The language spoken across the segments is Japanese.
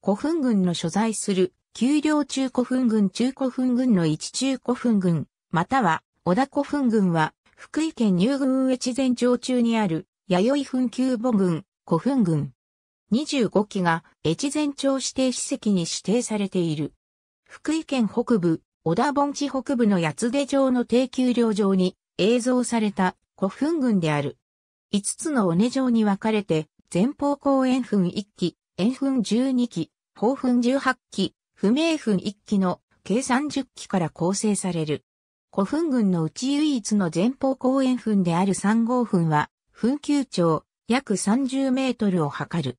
古墳群の所在する、丘陵中古墳群中古墳群の一中古墳群、または、小田古墳群は、福井県入郡越前町中にある、弥生墳丘母群、古墳群。25基が越前町指定史跡に指定されている。福井県北部、小田盆地北部の八出城の低丘陵上に映像された古墳群である。5つの尾根城に分かれて、前方後円墳1基、円墳12期、法墳18期、不明墳1期の計30期から構成される。古墳群のうち唯一の前方後円墳である3号墳は、墳丘長、約30メートルを測る。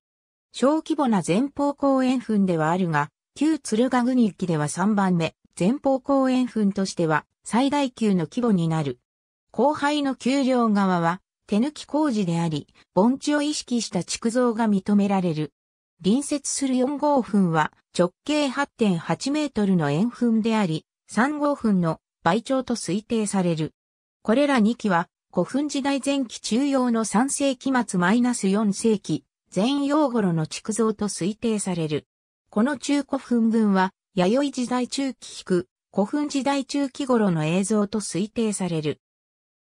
小規模な前方後円墳ではあるが、旧鶴ヶ国域では3番目、前方後円墳としては最大級の規模になる。後輩の丘陵側は手抜き工事であり、盆地を意識した築造が認められる。隣接する4号墳は直径8.8メートルの円墳であり、3号墳の倍長と推定される。これら2基は古墳時代前期中央の3世紀末マイナス -4 世紀前洋頃の築造と推定される。この中古墳群は弥生時代中期く古墳時代中期頃の映像と推定される。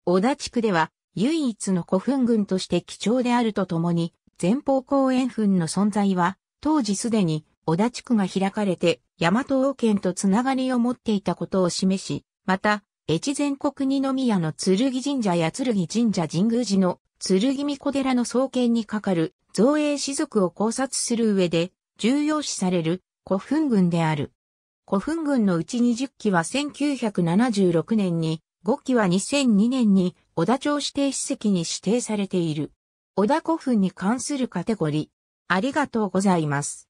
小田地区では唯一の古墳群として貴重であるとともに、前方後円墳の存在は、当時すでに小田地区が開かれて、大和王権とつながりを持っていたことを示し、また、越前国二宮の剣神社や剣神社神宮寺の剣御子寺の創建にかかる造営士族を考察する上で重要視される古墳群である。古墳群のうち20基は1976年に、5基は2002年に小田町指定史跡に指定されている。小田古墳に関するカテゴリー。ありがとうございます。